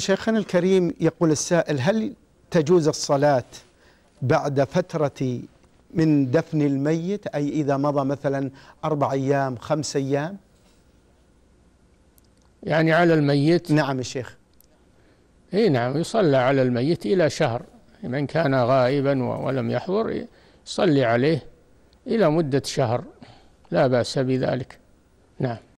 شيخنا الكريم يقول السائل هل تجوز الصلاة بعد فترة من دفن الميت أي إذا مضى مثلا أربع أيام خمس أيام يعني على الميت نعم الشيخ اي نعم يصلى على الميت إلى شهر من كان غائبا ولم يحضر يصلي عليه إلى مدة شهر لا بأس بذلك نعم